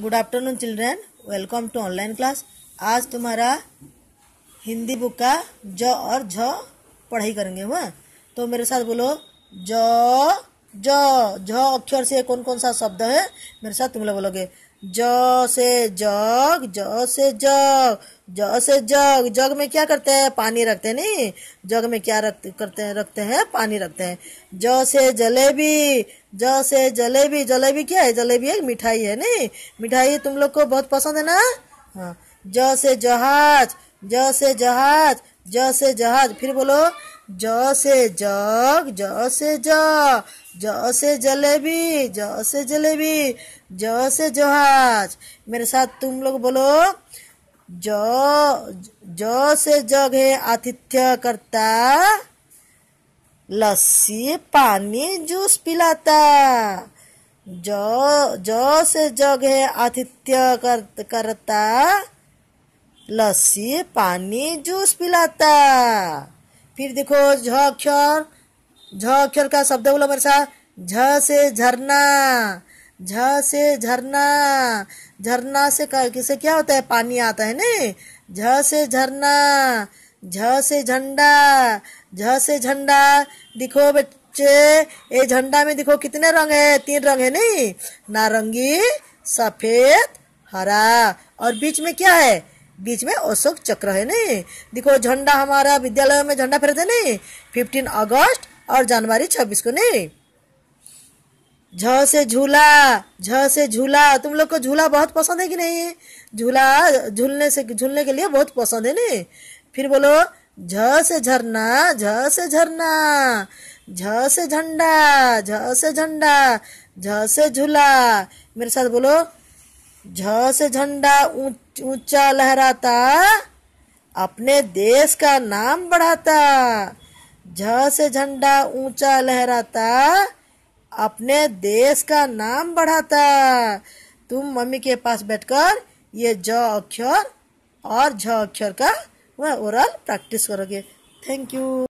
good afternoon children welcome to online class आज तुम्हारा Hindi book का ज और झ पढ़ाई करेंगे हुआ तो मेरे साथ बोलो ज ज झ अक्षर से कौन कौन सा शब्द है मेरे साथ तुम लोग बोलोगे ज से जग ज से जग ज से जग जग में क्या करते हैं पानी रखते हैं नहीं जग में क्या रख करते हैं रखते हैं पानी रखते हैं ज से जलेबी ज से जलेबी जलेबी क्या है जलेबी एक मिठाई है नहीं मिठाई तुम लोग को बहुत पसंद है ना हाँ ज से जहाज ज से जहाज ज से जहाज फिर बोलो ज से जग ज से ज ज से जलेबी ज से जलेबी ज से जहाज मेरे साथ तुम लोग बोलो ज ज से जग है आतिथ्य करता लस्सी पानी जूस पिलाता ज ज से जग है आतिथ्य कर, करता लस्सी पानी जूस पिलाता फिर देखो झ अक्षर झ अक्षर का शब्द बोलो मेरे साथ झ से झरना झ से झरना झरना से किसे क्या होता है पानी आता है नहीं झ से झरना झ से झंडा झ से झंडा देखो बच्चे ये झंडा में देखो कितने रंग है तीन रंग है नहीं नारंगी सफेद हरा और बीच में क्या है बीच में अशोक चक्र है नहीं देखो झंडा हमारा विद्यालय में झंडा फेरते नहीं फिफ्टीन अगस्त और जनवरी छब्बीस को नहीं झ से झूला झ से झूला तुम लोग को झूला बहुत पसंद है कि नहीं झूला झूलने से झूलने के लिए बहुत पसंद है नहीं फिर बोलो झ से झरना झ से झरना झ से झंडा झ से झंडा झ से झूला मेरे साथ बोलो झ से झंडा ऊंच ऊंचा लहराता अपने देश का नाम बढ़ाता झ से झंडा ऊंचा लहराता अपने देश का नाम बढ़ाता तुम मम्मी के पास बैठकर ये ज अक्षर और झ अक्षर का वह ओरल प्रैक्टिस करोगे थैंक यू